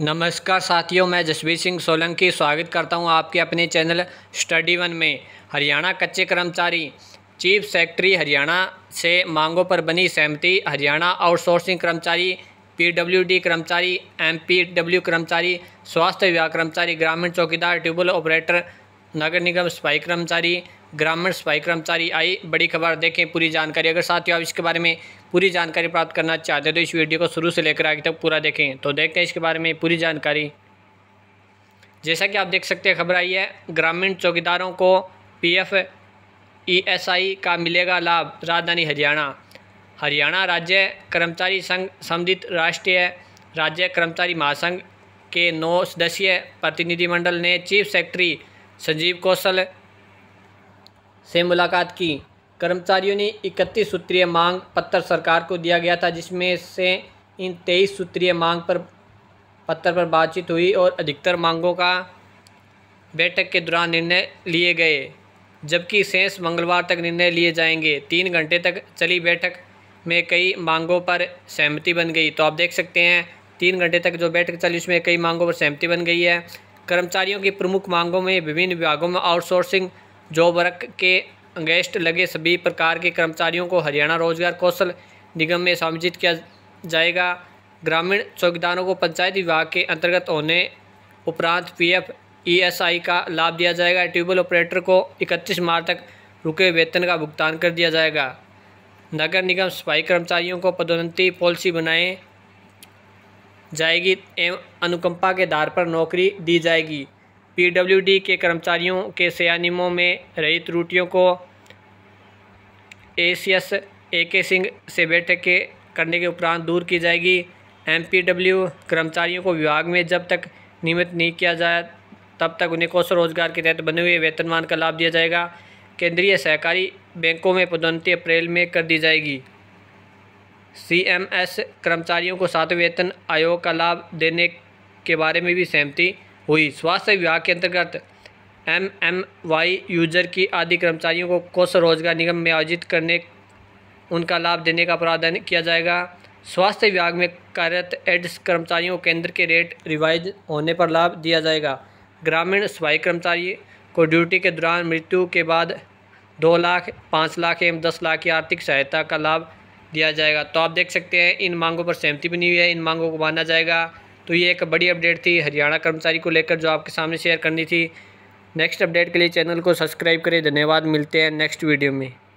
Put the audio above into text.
नमस्कार साथियों मैं जसवीर सिंह सोलंकी स्वागत करता हूं आपके अपने चैनल स्टडी वन में हरियाणा कच्चे कर्मचारी चीफ सेक्रेटरी हरियाणा से मांगों पर बनी सहमति हरियाणा आउटसोर्सिंग कर्मचारी पीडब्ल्यूडी कर्मचारी एमपीडब्ल्यू कर्मचारी स्वास्थ्य विभाग कर्मचारी ग्रामीण चौकीदार ट्यूबल ऑपरेटर नगर निगम सफाई कर्मचारी ग्रामीण सफाई कर्मचारी आई बड़ी खबर देखें पूरी जानकारी अगर साथियों आप इसके बारे में पूरी जानकारी प्राप्त करना चाहते हैं तो इस वीडियो को शुरू से लेकर आगे तक पूरा देखें तो देखते हैं इसके बारे में पूरी जानकारी जैसा कि आप देख सकते हैं खबर आई है ग्रामीण चौकीदारों को पीएफ ईएसआई का मिलेगा लाभ राजधानी हरियाणा हरियाणा राज्य कर्मचारी संघ संबंधित राष्ट्रीय राज्य कर्मचारी महासंघ के नौ सदस्यीय प्रतिनिधिमंडल ने चीफ सेक्रेटरी संजीव कौशल से मुलाकात की कर्मचारियों ने इकतीस सूत्रीय मांग पत्र सरकार को दिया गया था जिसमें से इन तेईस सूत्रीय मांग पर पत्र पर बातचीत हुई और अधिकतर मांगों का बैठक के दौरान निर्णय लिए गए जबकि शेष मंगलवार तक निर्णय लिए जाएंगे तीन घंटे तक चली बैठक में कई मांगों पर सहमति बन गई तो आप देख सकते हैं तीन घंटे तक जो बैठक चली उसमें कई मांगों पर सहमति बन गई है कर्मचारियों की प्रमुख मांगों में विभिन्न विभागों में आउटसोर्सिंग जॉब वर्क के अंगेस्ट लगे सभी प्रकार के कर्मचारियों को हरियाणा रोजगार कौशल निगम में समायोजित किया जाएगा ग्रामीण चौकीदारों को पंचायत विभाग के अंतर्गत होने उपरांत पीएफ ईएसआई का लाभ दिया जाएगा ट्यूबवेल ऑपरेटर को 31 मार्च तक रुके वेतन का भुगतान कर दिया जाएगा नगर निगम सफाई कर्मचारियों को पदोन्नति पॉलिसी बनाए जाएगी एवं अनुकंपा के आधार पर नौकरी दी जाएगी पीडब्ल्यूडी के कर्मचारियों के सयानिमों में रही त्रुटियों को एसीएस ए के सिंह से बैठक के करने के उपरांत दूर की जाएगी एमपीडब्ल्यू कर्मचारियों को विभाग में जब तक नियमित नहीं किया जाए तब तक उन्हें कौशल रोजगार के तहत बने हुए वेतनमान का लाभ दिया जाएगा केंद्रीय सहकारी बैंकों में पदोन्नति अप्रैल में कर दी जाएगी सीएमएस कर्मचारियों को सातवें वेतन आयोग का लाभ देने के बारे में भी सहमति हुई स्वास्थ्य विभाग के अंतर्गत एम एम वाई यूजर की आदि कर्मचारियों को कौशल रोजगार निगम में आयोजित करने उनका लाभ देने का प्रावधान किया जाएगा स्वास्थ्य विभाग में कार्यरत एड्स कर्मचारियों को केंद्र के रेट रिवाइज होने पर लाभ दिया जाएगा ग्रामीण सफाई कर्मचारी को ड्यूटी के दौरान मृत्यु के बाद दो लाख पाँच लाख एवं दस लाख की आर्थिक सहायता का लाभ दिया जाएगा तो आप देख सकते हैं इन मांगों पर सहमति बनी हुई है इन मांगों को माना जाएगा तो ये एक बड़ी अपडेट थी हरियाणा कर्मचारी को लेकर जो आपके सामने शेयर करनी थी नेक्स्ट अपडेट के लिए चैनल को सब्सक्राइब करें धन्यवाद मिलते हैं नेक्स्ट वीडियो में